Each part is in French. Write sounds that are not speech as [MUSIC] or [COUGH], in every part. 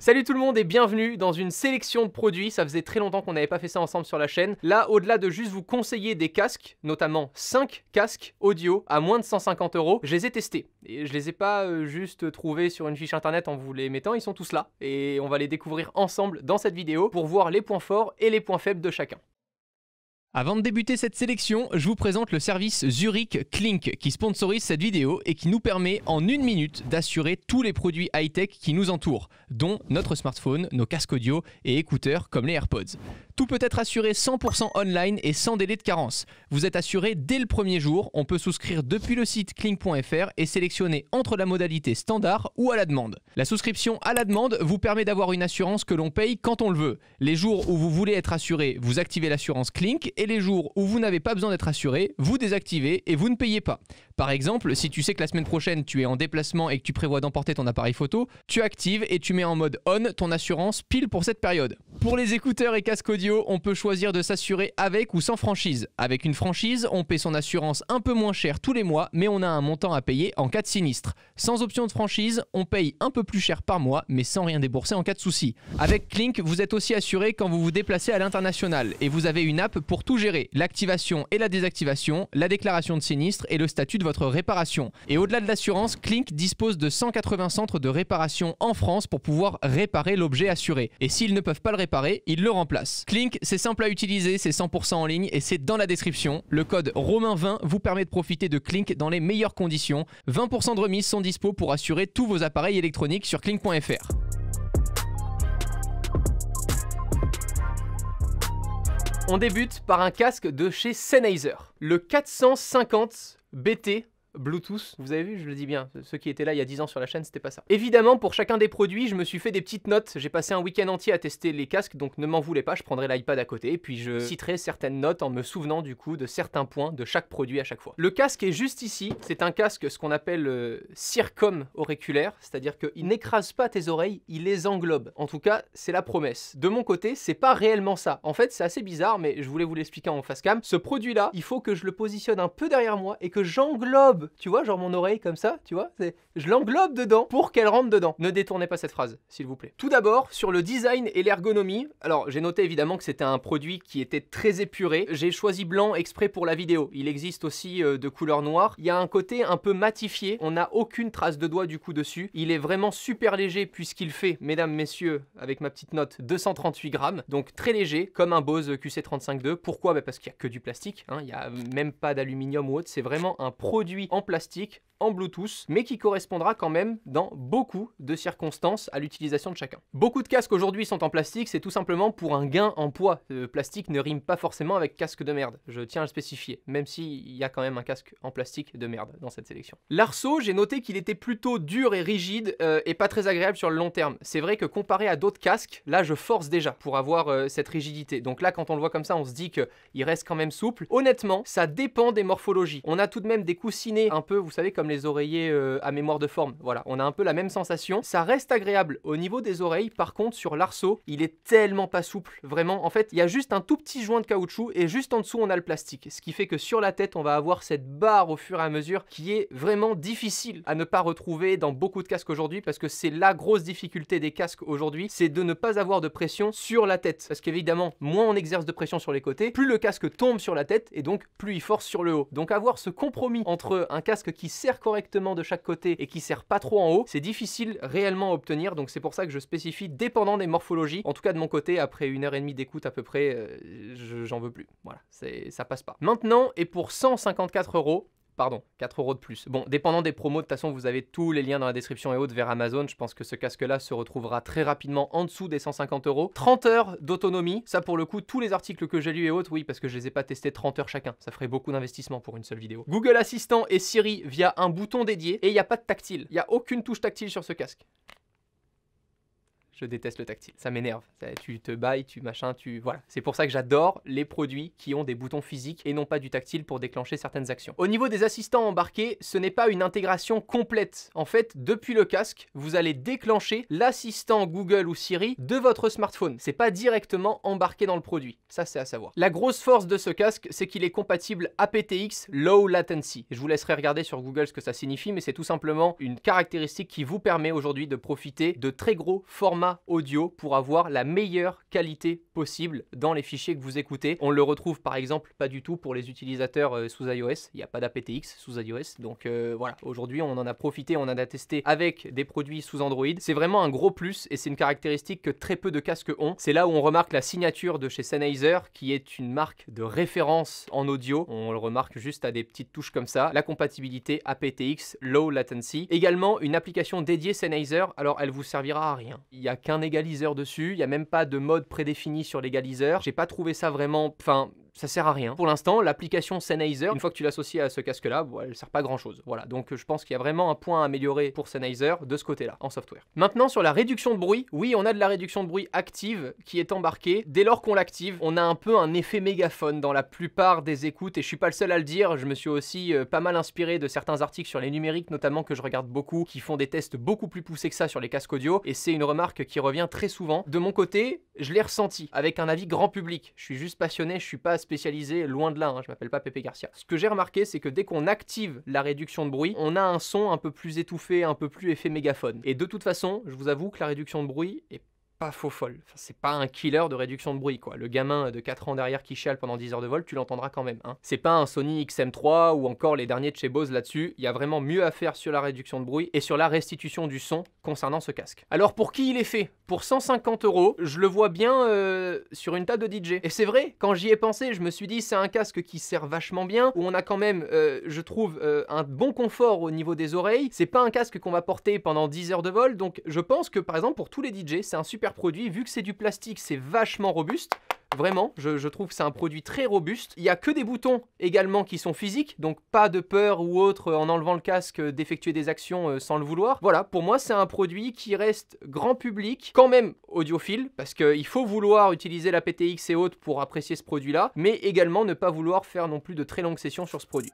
Salut tout le monde et bienvenue dans une sélection de produits, ça faisait très longtemps qu'on n'avait pas fait ça ensemble sur la chaîne. Là, au-delà de juste vous conseiller des casques, notamment 5 casques audio à moins de 150 euros, je les ai testés. Et je les ai pas euh, juste trouvés sur une fiche internet en vous les mettant, ils sont tous là. Et on va les découvrir ensemble dans cette vidéo pour voir les points forts et les points faibles de chacun. Avant de débuter cette sélection, je vous présente le service Zurich Clink qui sponsorise cette vidéo et qui nous permet en une minute d'assurer tous les produits high-tech qui nous entourent, dont notre smartphone, nos casques audio et écouteurs comme les AirPods. Tout peut être assuré 100% online et sans délai de carence. Vous êtes assuré dès le premier jour. On peut souscrire depuis le site clink.fr et sélectionner entre la modalité standard ou à la demande. La souscription à la demande vous permet d'avoir une assurance que l'on paye quand on le veut. Les jours où vous voulez être assuré, vous activez l'assurance Clink et les jours où vous n'avez pas besoin d'être assuré, vous désactivez et vous ne payez pas. Par exemple, si tu sais que la semaine prochaine tu es en déplacement et que tu prévois d'emporter ton appareil photo, tu actives et tu mets en mode on ton assurance pile pour cette période. Pour les écouteurs et casques audio, on peut choisir de s'assurer avec ou sans franchise. Avec une franchise, on paie son assurance un peu moins cher tous les mois, mais on a un montant à payer en cas de sinistre. Sans option de franchise, on paye un peu plus cher par mois, mais sans rien débourser en cas de souci. Avec Clink, vous êtes aussi assuré quand vous vous déplacez à l'international et vous avez une app pour tout gérer l'activation et la désactivation, la déclaration de sinistre et le statut de réparation. Et au-delà de l'assurance, Clink dispose de 180 centres de réparation en France pour pouvoir réparer l'objet assuré. Et s'ils ne peuvent pas le réparer, ils le remplacent. Clink, c'est simple à utiliser, c'est 100% en ligne et c'est dans la description. Le code Romain20 vous permet de profiter de Clink dans les meilleures conditions. 20% de remise sont dispo pour assurer tous vos appareils électroniques sur clink.fr. On débute par un casque de chez Sennheiser, le 450 BT Bluetooth. Vous avez vu, je le dis bien. Ceux qui étaient là il y a 10 ans sur la chaîne, c'était pas ça. Évidemment, pour chacun des produits, je me suis fait des petites notes. J'ai passé un week-end entier à tester les casques, donc ne m'en voulez pas, je prendrai l'iPad à côté, et puis je citerai certaines notes en me souvenant du coup de certains points de chaque produit à chaque fois. Le casque est juste ici. C'est un casque, ce qu'on appelle euh, circum-auriculaire, c'est-à-dire qu'il n'écrase pas tes oreilles, il les englobe. En tout cas, c'est la promesse. De mon côté, c'est pas réellement ça. En fait, c'est assez bizarre, mais je voulais vous l'expliquer en face cam. Ce produit-là, il faut que je le positionne un peu derrière moi et que j'englobe tu vois, genre mon oreille comme ça, tu vois, je l'englobe dedans pour qu'elle rentre dedans. Ne détournez pas cette phrase, s'il vous plaît. Tout d'abord, sur le design et l'ergonomie, alors j'ai noté évidemment que c'était un produit qui était très épuré, j'ai choisi blanc exprès pour la vidéo, il existe aussi euh, de couleur noire, il y a un côté un peu matifié, on n'a aucune trace de doigt du coup dessus, il est vraiment super léger puisqu'il fait, mesdames, messieurs, avec ma petite note, 238 grammes, donc très léger, comme un Bose qc 35 II pourquoi bah, Parce qu'il n'y a que du plastique, hein. il n'y a même pas d'aluminium ou autre, c'est vraiment un produit en plastique en Bluetooth, mais qui correspondra quand même dans beaucoup de circonstances à l'utilisation de chacun. Beaucoup de casques aujourd'hui sont en plastique, c'est tout simplement pour un gain en poids. Le plastique ne rime pas forcément avec casque de merde, je tiens à le spécifier, même s'il y a quand même un casque en plastique de merde dans cette sélection. L'arceau, j'ai noté qu'il était plutôt dur et rigide euh, et pas très agréable sur le long terme. C'est vrai que comparé à d'autres casques, là je force déjà pour avoir euh, cette rigidité. Donc là quand on le voit comme ça, on se dit qu'il reste quand même souple. Honnêtement, ça dépend des morphologies. On a tout de même des coussinets un peu, vous savez, comme les oreillers euh, à mémoire de forme. Voilà, on a un peu la même sensation. Ça reste agréable au niveau des oreilles. Par contre, sur l'arceau, il est tellement pas souple. Vraiment, en fait, il y a juste un tout petit joint de caoutchouc et juste en dessous, on a le plastique. Ce qui fait que sur la tête, on va avoir cette barre au fur et à mesure qui est vraiment difficile à ne pas retrouver dans beaucoup de casques aujourd'hui parce que c'est la grosse difficulté des casques aujourd'hui, c'est de ne pas avoir de pression sur la tête. Parce qu'évidemment, moins on exerce de pression sur les côtés, plus le casque tombe sur la tête et donc plus il force sur le haut. Donc avoir ce compromis entre un casque qui sert correctement de chaque côté et qui sert pas trop en haut, c'est difficile réellement à obtenir, donc c'est pour ça que je spécifie dépendant des morphologies. En tout cas de mon côté, après une heure et demie d'écoute à peu près, euh, j'en veux plus. Voilà, ça passe pas. Maintenant, et pour 154 euros, pardon, 4 euros de plus. Bon, dépendant des promos, de toute façon, vous avez tous les liens dans la description et autres vers Amazon. Je pense que ce casque-là se retrouvera très rapidement en dessous des 150 euros. 30 heures d'autonomie, ça pour le coup, tous les articles que j'ai lus et autres, oui, parce que je les ai pas testés 30 heures chacun. Ça ferait beaucoup d'investissement pour une seule vidéo. Google Assistant et Siri via un bouton dédié et il n'y a pas de tactile. Il n'y a aucune touche tactile sur ce casque je déteste le tactile. Ça m'énerve. Tu te bailles, tu machin, tu. Voilà. C'est pour ça que j'adore les produits qui ont des boutons physiques et non pas du tactile pour déclencher certaines actions. Au niveau des assistants embarqués, ce n'est pas une intégration complète. En fait, depuis le casque, vous allez déclencher l'assistant Google ou Siri de votre smartphone. C'est pas directement embarqué dans le produit. Ça, c'est à savoir. La grosse force de ce casque, c'est qu'il est compatible aptX Low Latency. Je vous laisserai regarder sur Google ce que ça signifie, mais c'est tout simplement une caractéristique qui vous permet aujourd'hui de profiter de très gros formats audio pour avoir la meilleure qualité possible dans les fichiers que vous écoutez. On le retrouve par exemple pas du tout pour les utilisateurs euh, sous iOS, il n'y a pas d'APTX sous iOS. Donc euh, voilà, aujourd'hui on en a profité, on en a testé avec des produits sous Android. C'est vraiment un gros plus et c'est une caractéristique que très peu de casques ont. C'est là où on remarque la signature de chez Sennheiser qui est une marque de référence en audio. On le remarque juste à des petites touches comme ça. La compatibilité APTX, low latency. Également une application dédiée Sennheiser, alors elle vous servira à rien. Il n'y a qu'un égaliseur dessus, il n'y a même pas de mode prédéfini sur l'égaliseur. J'ai pas trouvé ça vraiment. Enfin, ça sert à rien. Pour l'instant, l'application Sennheiser, une fois que tu l'associes à ce casque-là, elle elle sert pas grand-chose. Voilà, donc euh, je pense qu'il y a vraiment un point à améliorer pour Sennheiser de ce côté-là, en software. Maintenant, sur la réduction de bruit, oui, on a de la réduction de bruit active qui est embarquée. Dès lors qu'on l'active, on a un peu un effet mégaphone dans la plupart des écoutes, et je suis pas le seul à le dire, je me suis aussi euh, pas mal inspiré de certains articles sur les numériques, notamment que je regarde beaucoup, qui font des tests beaucoup plus poussés que ça sur les casques audio, et c'est une remarque qui revient très souvent. De mon côté, je l'ai ressenti, avec un avis grand public. Je suis juste passionné, je suis pas spécialisé, loin de là, hein, je m'appelle pas Pepe Garcia. Ce que j'ai remarqué, c'est que dès qu'on active la réduction de bruit, on a un son un peu plus étouffé, un peu plus effet mégaphone. Et de toute façon, je vous avoue que la réduction de bruit est pas faux folle. c'est pas un killer de réduction de bruit, quoi. Le gamin de 4 ans derrière qui chiale pendant 10 heures de vol, tu l'entendras quand même. Hein. C'est pas un Sony XM3 ou encore les derniers de chez Bose là-dessus. Il y a vraiment mieux à faire sur la réduction de bruit et sur la restitution du son concernant ce casque. Alors pour qui il est fait Pour 150 euros, je le vois bien euh, sur une table de DJ. Et c'est vrai, quand j'y ai pensé, je me suis dit c'est un casque qui sert vachement bien, où on a quand même, euh, je trouve, euh, un bon confort au niveau des oreilles. C'est pas un casque qu'on va porter pendant 10 heures de vol, donc je pense que par exemple pour tous les DJ, c'est un super produit. Vu que c'est du plastique, c'est vachement robuste. Vraiment, je, je, trouve que c'est un produit très robuste. Il n'y a que des boutons également qui sont physiques, donc pas de peur ou autre en enlevant le casque d'effectuer des actions euh, sans le vouloir. Voilà, pour moi c'est un produit qui reste grand public, quand même audiophile, parce qu'il faut vouloir utiliser la PTX et autres pour apprécier ce produit-là, mais également ne pas vouloir faire non plus de très longues sessions sur ce produit.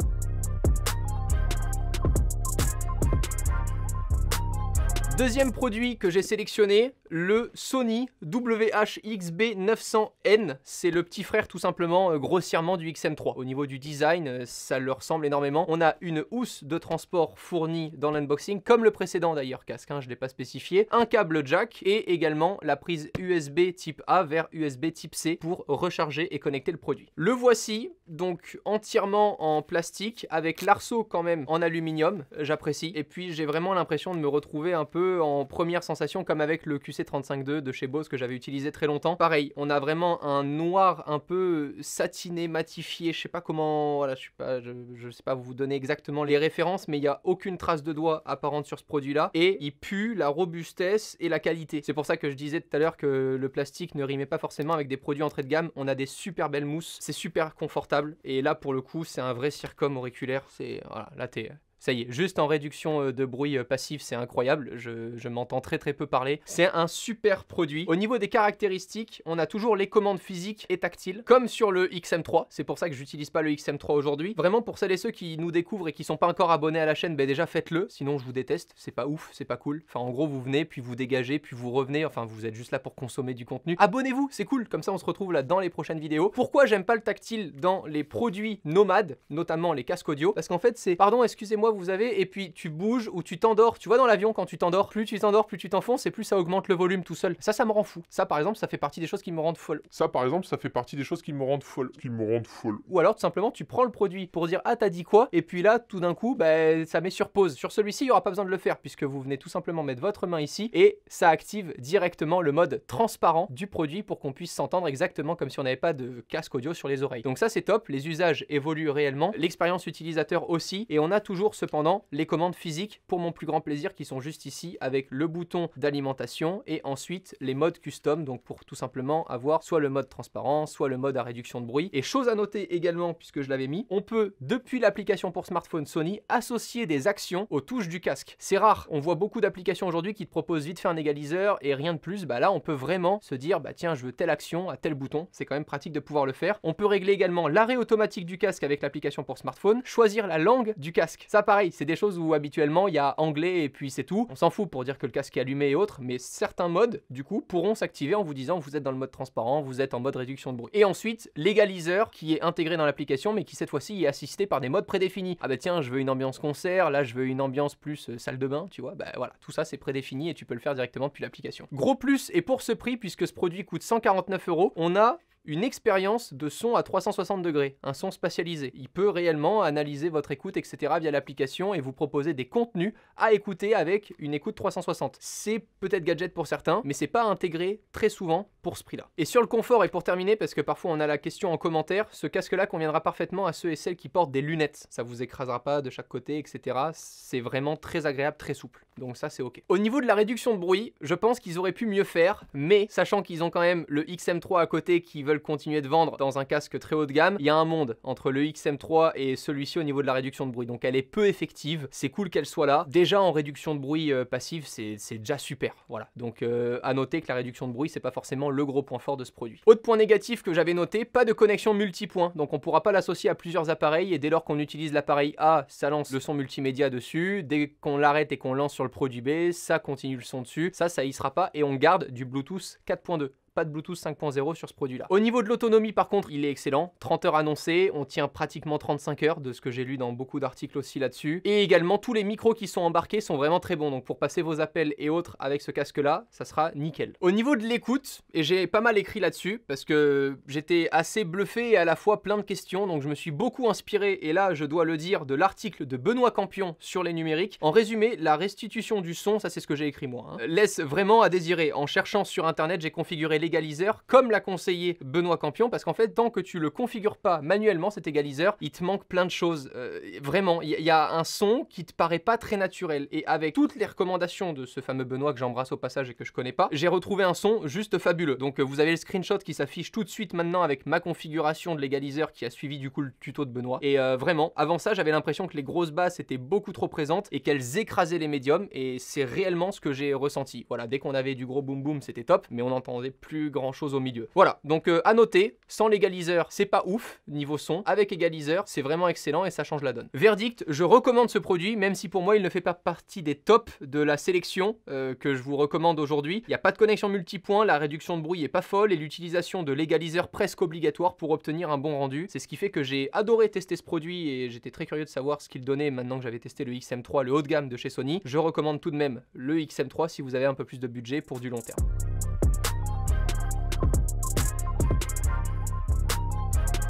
Deuxième produit que j'ai sélectionné, le Sony WH-XB900N. C'est le petit frère tout simplement euh, grossièrement du XM3. Au niveau du design, euh, ça leur ressemble énormément. On a une housse de transport fournie dans l'unboxing, comme le précédent d'ailleurs casque, hein, je ne l'ai pas spécifié. Un câble jack et également la prise USB type A vers USB type C pour recharger et connecter le produit. Le voici donc entièrement en plastique, avec l'arceau quand même en aluminium, j'apprécie. Et puis j'ai vraiment l'impression de me retrouver un peu en première sensation comme avec le qc 352 de chez Bose que j'avais utilisé très longtemps. Pareil, on a vraiment un noir un peu satiné, matifié, je sais pas comment, voilà, je sais pas, je, sais pas vous donner exactement les références, mais il n'y a aucune trace de doigt apparente sur ce produit-là. Et il pue la robustesse et la qualité. C'est pour ça que je disais tout à l'heure que le plastique ne rimait pas forcément avec des produits entrée de gamme. On a des super belles mousses, c'est super confortable et là, pour le coup, c'est un vrai circum auriculaire. C'est voilà, là t'es ça y est, juste en réduction euh, de bruit euh, passif, c'est incroyable. Je, m'entends très très peu parler. C'est un super produit. Au niveau des caractéristiques, on a toujours les commandes physiques et tactiles, comme sur le XM3. C'est pour ça que j'utilise pas le XM3 aujourd'hui. Vraiment, pour celles et ceux qui nous découvrent et qui sont pas encore abonnés à la chaîne, ben déjà faites-le. Sinon, je vous déteste. C'est pas ouf, c'est pas cool. Enfin, en gros, vous venez, puis vous dégagez, puis vous revenez. Enfin, vous êtes juste là pour consommer du contenu. Abonnez-vous, c'est cool. Comme ça, on se retrouve là dans les prochaines vidéos. Pourquoi j'aime pas le tactile dans les produits nomades, notamment les casques audio Parce qu'en fait, c'est. Pardon, excusez-moi, vous avez, et puis tu bouges ou tu t'endors. Tu vois, dans l'avion, quand tu t'endors, plus tu t'endors, plus tu t'enfonces, et plus ça augmente le volume tout seul. Ça, ça me rend fou. Ça, par exemple, ça fait partie des choses qui me rendent folle. Ça, par exemple, ça fait partie des choses qui me rendent folle. Qui me rendent folle. Ou alors, tout simplement, tu prends le produit pour dire Ah, t'as dit quoi Et puis là, tout d'un coup, bah, ça met sur pause. Sur celui-ci, il n'y aura pas besoin de le faire, puisque vous venez tout simplement mettre votre main ici, et ça active directement le mode transparent du produit pour qu'on puisse s'entendre exactement comme si on n'avait pas de casque audio sur les oreilles. Donc ça, c'est top. Les usages évoluent réellement, l'expérience utilisateur aussi, et on a toujours ce cependant les commandes physiques pour mon plus grand plaisir qui sont juste ici avec le bouton d'alimentation et ensuite les modes custom donc pour tout simplement avoir soit le mode transparent soit le mode à réduction de bruit et chose à noter également puisque je l'avais mis on peut depuis l'application pour smartphone Sony associer des actions aux touches du casque c'est rare on voit beaucoup d'applications aujourd'hui qui te proposent vite fait un égaliseur et rien de plus bah là on peut vraiment se dire bah tiens je veux telle action à tel bouton c'est quand même pratique de pouvoir le faire on peut régler également l'arrêt automatique du casque avec l'application pour smartphone choisir la langue du casque ça pareil. C'est des choses où habituellement il y a anglais et puis c'est tout. On s'en fout pour dire que le casque est allumé et autres, mais certains modes, du coup, pourront s'activer en vous disant vous êtes dans le mode transparent, vous êtes en mode réduction de bruit. Et ensuite, l'égaliseur qui est intégré dans l'application, mais qui cette fois-ci est assisté par des modes prédéfinis. Ah bah tiens, je veux une ambiance concert, là je veux une ambiance plus euh, salle de bain, tu vois. Bah voilà, tout ça c'est prédéfini et tu peux le faire directement depuis l'application. Gros plus, et pour ce prix, puisque ce produit coûte 149 euros, on a une expérience de son à 360 degrés, un son spatialisé. Il peut réellement analyser votre écoute, etc. via l'application et vous proposer des contenus à écouter avec une écoute 360. C'est peut-être gadget pour certains, mais c'est pas intégré très souvent pour ce prix-là. Et sur le confort, et pour terminer, parce que parfois on a la question en commentaire, ce casque-là conviendra parfaitement à ceux et celles qui portent des lunettes. Ça vous écrasera pas de chaque côté, etc. C'est vraiment très agréable, très souple. Donc ça, c'est ok. Au niveau de la réduction de bruit, je pense qu'ils auraient pu mieux faire, mais sachant qu'ils ont quand même le XM3 à côté qui continuer de vendre dans un casque très haut de gamme, il y a un monde entre le XM3 et celui-ci au niveau de la réduction de bruit. Donc elle est peu effective, c'est cool qu'elle soit là. Déjà en réduction de bruit euh, passive, c'est déjà super. Voilà, donc euh, à noter que la réduction de bruit, c'est pas forcément le gros point fort de ce produit. Autre point négatif que j'avais noté, pas de connexion multipoint, donc on pourra pas l'associer à plusieurs appareils et dès lors qu'on utilise l'appareil A, ça lance le son multimédia dessus, dès qu'on l'arrête et qu'on lance sur le produit B, ça continue le son dessus, ça, ça y sera pas et on garde du Bluetooth 4.2 pas de Bluetooth 5.0 sur ce produit-là. Au niveau de l'autonomie, par contre, il est excellent. 30 heures annoncées, on tient pratiquement 35 heures, de ce que j'ai lu dans beaucoup d'articles aussi là-dessus. Et également, tous les micros qui sont embarqués sont vraiment très bons, donc pour passer vos appels et autres avec ce casque-là, ça sera nickel. Au niveau de l'écoute, et j'ai pas mal écrit là-dessus, parce que j'étais assez bluffé et à la fois plein de questions, donc je me suis beaucoup inspiré, et là, je dois le dire, de l'article de Benoît Campion sur les numériques. En résumé, la restitution du son, ça c'est ce que j'ai écrit moi, hein. laisse vraiment à désirer. En cherchant sur internet, j'ai configuré égaliseur comme l'a conseillé Benoît Campion, parce qu'en fait, tant que tu le configures pas manuellement, cet égaliseur, il te manque plein de choses. Euh, vraiment, il y, a un son qui te paraît pas très naturel. Et avec toutes les recommandations de ce fameux Benoît que j'embrasse au passage et que je connais pas, j'ai retrouvé un son juste fabuleux. Donc euh, vous avez le screenshot qui s'affiche tout de suite maintenant avec ma configuration de l'égaliseur qui a suivi du coup le tuto de Benoît. Et euh, vraiment, avant ça, j'avais l'impression que les grosses basses étaient beaucoup trop présentes et qu'elles écrasaient les médiums. Et c'est réellement ce que j'ai ressenti. Voilà, dès qu'on avait du gros boom boom, c'était top, mais on entendait plus grand chose au milieu. Voilà, donc euh, à noter, sans l'égaliseur, c'est pas ouf niveau son. Avec égaliseur, c'est vraiment excellent et ça change la donne. Verdict, je recommande ce produit, même si pour moi il ne fait pas partie des tops de la sélection euh, que je vous recommande aujourd'hui. Il n'y a pas de connexion multipoint, la réduction de bruit est pas folle et l'utilisation de l'égaliseur presque obligatoire pour obtenir un bon rendu. C'est ce qui fait que j'ai adoré tester ce produit et j'étais très curieux de savoir ce qu'il donnait maintenant que j'avais testé le XM3, le haut de gamme de chez Sony. Je recommande tout de même le XM3 si vous avez un peu plus de budget pour du long terme.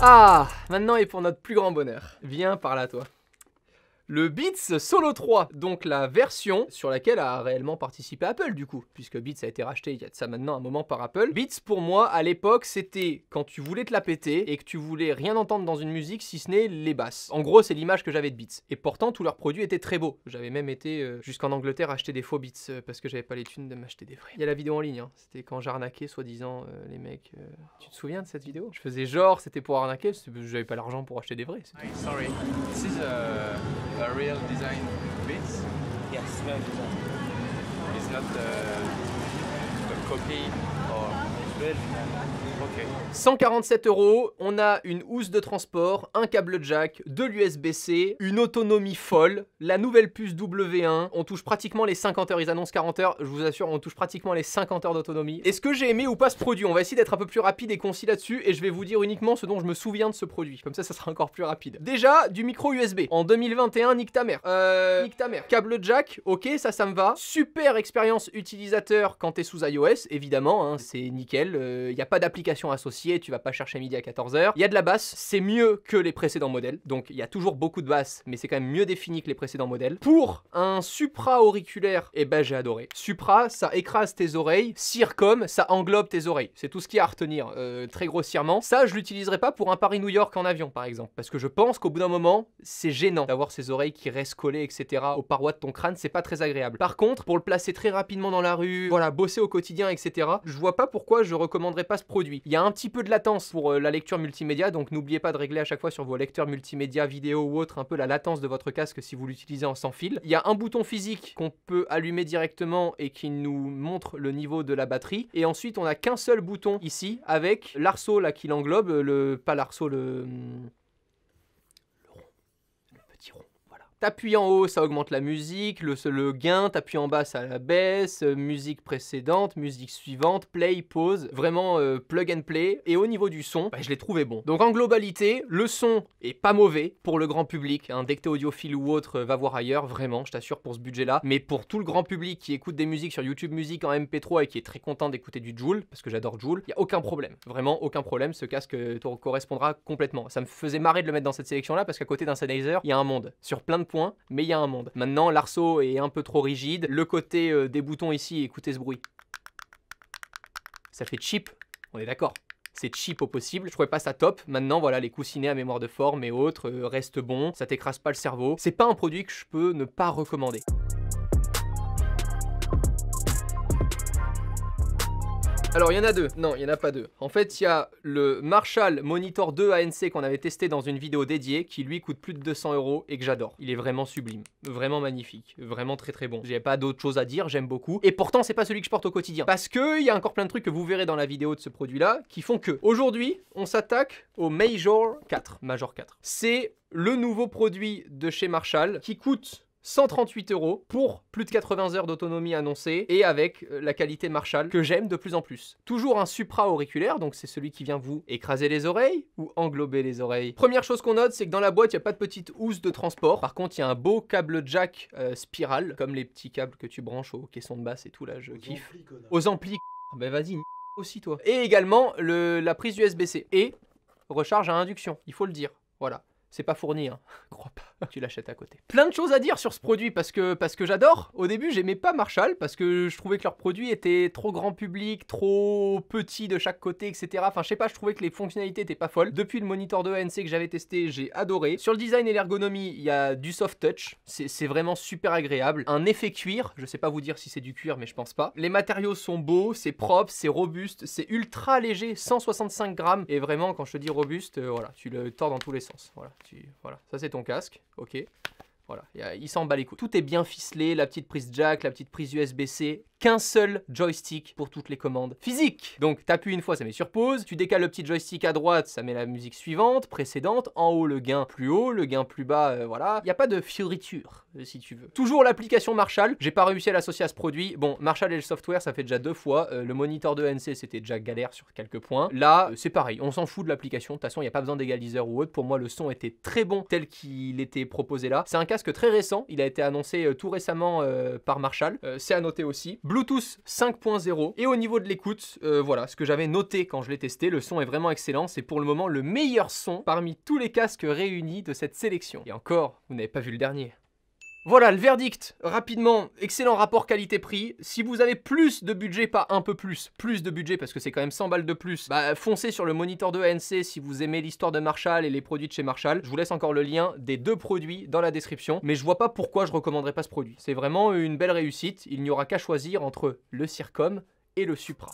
Ah Maintenant et pour notre plus grand bonheur, viens par là toi le Beats Solo 3, donc la version sur laquelle a réellement participé Apple du coup, puisque Beats a été racheté il y a de ça maintenant un moment par Apple. Beats pour moi à l'époque c'était quand tu voulais te la péter et que tu voulais rien entendre dans une musique si ce n'est les basses. En gros c'est l'image que j'avais de Beats. Et pourtant tous leurs produits étaient très beaux. J'avais même été euh, jusqu'en Angleterre acheter des faux Beats euh, parce que j'avais pas les thunes de m'acheter des vrais. Il y a la vidéo en ligne, hein. c'était quand j'arnaquais soi-disant euh, les mecs. Tu te souviens de cette vidéo Je faisais genre c'était pour arnaquer, j'avais pas l'argent pour acheter des vrais. sorry. a real design bits? Yes, no design. It's not a, a copy or 147 euros, on a une housse de transport, un câble jack, de l'USB-C, une autonomie folle, la nouvelle puce W1, on touche pratiquement les 50 heures, ils annoncent 40 heures, je vous assure, on touche pratiquement les 50 heures d'autonomie. Est-ce que j'ai aimé ou pas ce produit On va essayer d'être un peu plus rapide et concis là-dessus, et je vais vous dire uniquement ce dont je me souviens de ce produit, comme ça, ça sera encore plus rapide. Déjà, du micro USB, en 2021, euh, nique ta mère. Câble jack, ok, ça, ça me va. Super expérience utilisateur quand t'es sous iOS, évidemment, hein, c'est nickel, il n'y a pas d'application associée, tu vas pas chercher midi à 14h. Il y a de la basse, c'est mieux que les précédents modèles, donc il y a toujours beaucoup de basse, mais c'est quand même mieux défini que les précédents modèles. Pour un supra-auriculaire, et eh ben j'ai adoré. Supra, ça écrase tes oreilles, circom, ça englobe tes oreilles. C'est tout ce qu'il y a à retenir, euh, très grossièrement. Ça, je l'utiliserai pas pour un Paris-New York en avion, par exemple, parce que je pense qu'au bout d'un moment, c'est gênant d'avoir ses oreilles qui restent collées, etc., aux parois de ton crâne, c'est pas très agréable. Par contre, pour le placer très rapidement dans la rue, voilà, bosser au quotidien, etc., je vois pas pourquoi je je recommanderais pas ce produit. Il y a un petit peu de latence pour euh, la lecture multimédia, donc n'oubliez pas de régler à chaque fois sur vos lecteurs multimédia, vidéo ou autre, un peu la latence de votre casque si vous l'utilisez en sans fil. Il y a un bouton physique qu'on peut allumer directement et qui nous montre le niveau de la batterie. Et ensuite, on n'a qu'un seul bouton ici avec l'arceau là qui l'englobe, euh, le pas l'arceau le T'appuies en haut, ça augmente la musique, le, gain, t'appuies en bas, ça la baisse, euh, musique précédente, musique suivante, play, pause, vraiment euh, plug and play. Et au niveau du son, bah, je l'ai trouvé bon. Donc en globalité, le son est pas mauvais pour le grand public. Un Dès que t'es audiophile ou autre, euh, va voir ailleurs, vraiment, je t'assure pour ce budget-là. Mais pour tout le grand public qui écoute des musiques sur YouTube musique en MP3 et qui est très content d'écouter du Joule, parce que j'adore Joule, il y a aucun problème. Vraiment aucun problème, ce casque correspondra complètement. Ça me faisait marrer de le mettre dans cette sélection-là parce qu'à côté d'un Sennheiser, il y a un monde sur plein de mais il y a un monde. Maintenant, l'arceau est un peu trop rigide. Le côté euh, des boutons ici, écoutez ce bruit. Ça fait cheap, on est d'accord c'est cheap au possible. Je trouvais pas ça top. Maintenant, voilà, les coussinets à mémoire de forme et autres reste euh, restent bons, ça t'écrase pas le cerveau. C'est pas un produit que je peux ne pas recommander. Alors, il y en a deux. Non, il n'y en a pas deux. En fait, il y a le Marshall Monitor 2 ANC qu'on avait testé dans une vidéo dédiée, qui lui coûte plus de 200 euros et que j'adore. Il est vraiment sublime, vraiment magnifique, vraiment très très bon. J'ai pas d'autre chose à dire, j'aime beaucoup. Et pourtant, c'est pas celui que je porte au quotidien. Parce que il y a encore plein de trucs que vous verrez dans la vidéo de ce produit-là qui font que. Aujourd'hui, on s'attaque au Major 4. Major 4. C'est le nouveau produit de chez Marshall qui coûte 138 euros pour plus de 80 heures d'autonomie annoncée et avec euh, la qualité Marshall que j'aime de plus en plus. Toujours un supra-auriculaire, donc c'est celui qui vient vous écraser les oreilles ou englober les oreilles. Première chose qu'on note, c'est que dans la boîte, il n'y a pas de petite housse de transport. Par contre, il y a un beau câble jack euh, spirale, comme les petits câbles que tu branches aux caissons de basse et tout, là, je kiffe. aux amplis, ben vas-y, [LAUGHS] aussi toi. Et également le, la prise USB-C et recharge à induction, il faut le dire. Voilà. C'est pas fourni, hein. [LAUGHS] crois pas. Tu l'achètes à côté. Plein de choses à dire sur ce produit parce que, parce que j'adore. Au début, j'aimais pas Marshall parce que je trouvais que leurs produits étaient trop grand public, trop petit de chaque côté, etc. Enfin, je sais pas, je trouvais que les fonctionnalités étaient pas folles. Depuis le monitor de ANC que j'avais testé, j'ai adoré. Sur le design et l'ergonomie, il y a du soft touch. C'est vraiment super agréable. Un effet cuir. Je sais pas vous dire si c'est du cuir, mais je pense pas. Les matériaux sont beaux, c'est propre, c'est robuste, c'est ultra léger, 165 grammes. Et vraiment, quand je te dis robuste, euh, voilà, tu le tords dans tous les sens. Voilà. Voilà, ça c'est ton casque, ok. Voilà, il s'en bat les couilles. Tout est bien ficelé, la petite prise jack, la petite prise USB-C, qu'un seul joystick pour toutes les commandes physiques. Donc t'appuies une fois, ça met sur pause, tu décales le petit joystick à droite, ça met la musique suivante, précédente, en haut le gain plus haut, le gain plus bas, euh, voilà. Il n'y a pas de fioriture, euh, si tu veux. Toujours l'application Marshall, j'ai pas réussi à l'associer à ce produit. Bon, Marshall et le software, ça fait déjà deux fois. Euh, le moniteur de NC, c'était déjà galère sur quelques points. Là, c'est pareil, on s'en fout de l'application, de toute façon, il n'y a pas besoin d'égaliseur ou autre. Pour moi, le son était très bon tel qu'il était proposé là. C'est un casque très récent, il a été annoncé tout récemment par Marshall. c'est à noter aussi. Bluetooth 5.0. Et au niveau de l'écoute, euh, voilà ce que j'avais noté quand je l'ai testé. Le son est vraiment excellent. C'est pour le moment le meilleur son parmi tous les casques réunis de cette sélection. Et encore, vous n'avez pas vu le dernier. Voilà, le verdict, rapidement, excellent rapport qualité-prix. Si vous avez plus de budget, pas un peu plus, plus de budget, parce que c'est quand même 100 balles de plus, bah, foncez sur le moniteur de ANC si vous aimez l'histoire de Marshall et les produits de chez Marshall. Je vous laisse encore le lien des deux produits dans la description, mais je vois pas pourquoi je recommanderais pas ce produit. C'est vraiment une belle réussite, il n'y aura qu'à choisir entre le Circom et le Supra.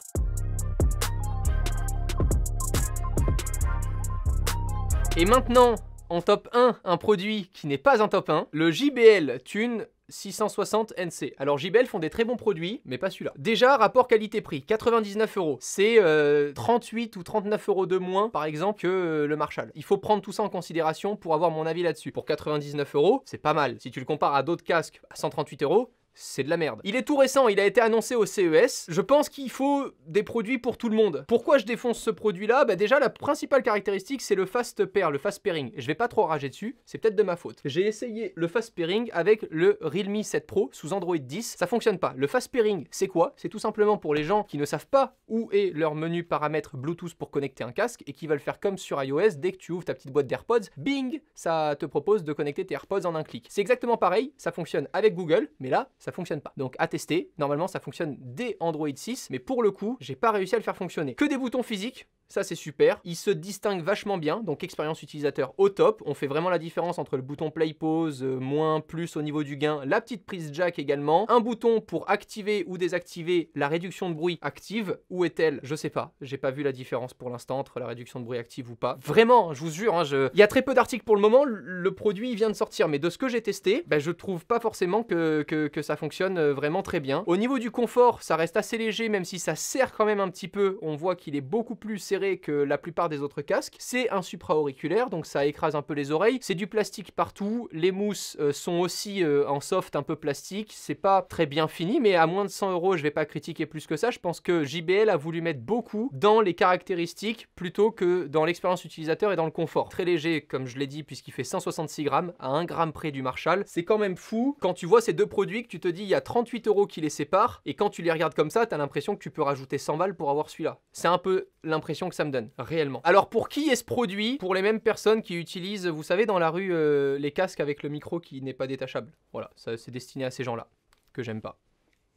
Et maintenant, en top 1 un produit qui n'est pas un top 1, le JBL Tune 660 NC. Alors JBL font des très bons produits, mais pas celui-là. Déjà, rapport qualité-prix, 99 euros. C'est 38 euh, ou 39 euros de moins, par exemple, que euh, le Marshall. Il faut prendre tout ça en considération pour avoir mon avis là-dessus. Pour 99 euros, c'est pas mal. Si tu le compares à d'autres casques à 138 euros, c'est de la merde. Il est tout récent, il a été annoncé au CES. Je pense qu'il faut des produits pour tout le monde. Pourquoi je défonce ce produit-là Bah déjà, la principale caractéristique, c'est le fast pair, le fast pairing. Je vais pas trop rager dessus, c'est peut-être de ma faute. J'ai essayé le fast pairing avec le Realme 7 Pro sous Android 10, ça fonctionne pas. Le fast pairing, c'est quoi C'est tout simplement pour les gens qui ne savent pas où est leur menu paramètres Bluetooth pour connecter un casque et qui veulent faire comme sur iOS, dès que tu ouvres ta petite boîte d'AirPods, bing, ça te propose de connecter tes AirPods en un clic. C'est exactement pareil, ça fonctionne avec Google, mais là, ça fonctionne pas. Donc à tester, normalement ça fonctionne dès Android 6, mais pour le coup, j'ai pas réussi à le faire fonctionner. Que des boutons physiques, ça c'est super. Il se distingue vachement bien, donc expérience utilisateur au top. On fait vraiment la différence entre le bouton play pause, euh, moins, plus au niveau du gain, la petite prise jack également. Un bouton pour activer ou désactiver la réduction de bruit active. Où est-elle Je sais pas, j'ai pas vu la différence pour l'instant entre la réduction de bruit active ou pas. Vraiment, je vous jure, hein, il y a très peu d'articles pour le moment, le produit vient de sortir, mais de ce que j'ai testé, je ben, je trouve pas forcément que, que, que ça fonctionne euh, vraiment très bien. Au niveau du confort, ça reste assez léger, même si ça serre quand même un petit peu. On voit qu'il est beaucoup plus serré que la plupart des autres casques. C'est un supra-auriculaire, donc ça écrase un peu les oreilles. C'est du plastique partout. Les mousses euh, sont aussi euh, en soft un peu plastique. C'est pas très bien fini, mais à moins de 100 euros, je vais pas critiquer plus que ça. Je pense que JBL a voulu mettre beaucoup dans les caractéristiques plutôt que dans l'expérience utilisateur et dans le confort. Très léger, comme je l'ai dit, puisqu'il fait 166 grammes à 1 gramme près du Marshall. C'est quand même fou quand tu vois ces deux produits que tu te dis il y a 38 euros qui les séparent et quand tu les regardes comme ça, tu as l'impression que tu peux rajouter 100 balles pour avoir celui-là. C'est un peu l'impression ça me donne, réellement. Alors pour qui est ce produit Pour les mêmes personnes qui utilisent, vous savez, dans la rue, euh, les casques avec le micro qui n'est pas détachable. Voilà, c'est destiné à ces gens-là, que j'aime pas.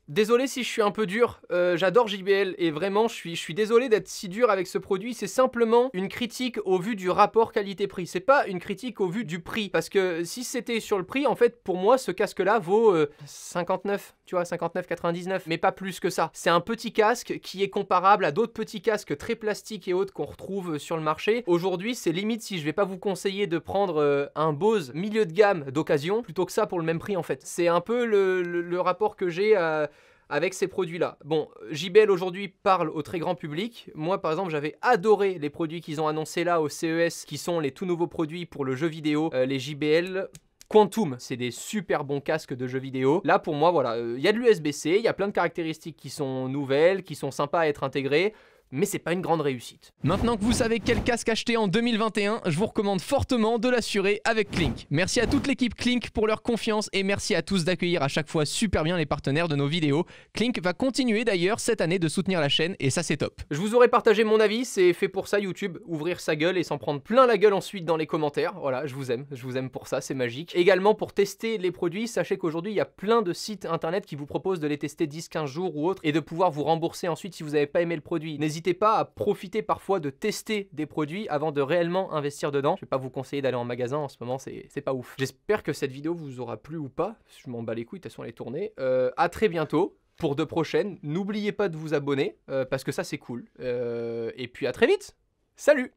Désolé si je suis un peu dur, euh, j'adore JBL et vraiment je suis, je suis désolé d'être si dur avec ce produit, c'est simplement une critique au vu du rapport qualité-prix, c'est pas une critique au vu du prix, parce que si c'était sur le prix, en fait pour moi ce casque là vaut 59, euh, tu vois, 59,99, mais pas plus que ça. C'est un petit casque qui est comparable à d'autres petits casques très plastiques et autres qu'on retrouve sur le marché. Aujourd'hui c'est limite si je vais pas vous conseiller de prendre euh, un Bose milieu de gamme d'occasion, plutôt que ça pour le même prix en fait. C'est un peu le rapport que j'ai à avec ces produits-là. Bon, JBL aujourd'hui parle au très grand public. Moi, par exemple, j'avais adoré les produits qu'ils ont annoncés là au CES, qui sont les tout nouveaux produits pour le jeu vidéo, euh, les JBL. Quantum, c'est des super bons casques de jeu vidéo. Là, pour moi, voilà, euh, il y a de l'USB-C, il y a plein de caractéristiques qui sont nouvelles, qui sont sympas à être intégrées mais c'est pas une grande réussite. Maintenant que vous savez quel casque acheter en 2021, je vous recommande fortement de l'assurer avec Clink. Merci à toute l'équipe Clink pour leur confiance et merci à tous d'accueillir à chaque fois super bien les partenaires de nos vidéos. Clink va continuer d'ailleurs cette année de soutenir la chaîne et ça c'est top. Je vous aurais partagé mon avis, c'est fait pour ça YouTube, ouvrir sa gueule et s'en prendre plein la gueule ensuite dans les commentaires. Voilà, je vous aime, je vous aime pour ça, c'est magique. Également pour tester les produits, sachez qu'aujourd'hui il y a plein de sites internet qui vous proposent de les tester 10-15 jours ou autre et de pouvoir vous rembourser ensuite si vous n'avez pas aimé le produit n'hésitez pas à profiter parfois de tester des produits avant de réellement investir dedans. Je vais pas vous conseiller d'aller en magasin en ce moment, c'est pas ouf. J'espère que cette vidéo vous aura plu ou pas. Je m'en bats les couilles, de toute façon elle est tournée. Euh, à très bientôt pour de prochaines. N'oubliez pas de vous abonner euh, parce que ça c'est cool. Euh, et puis à très vite. Salut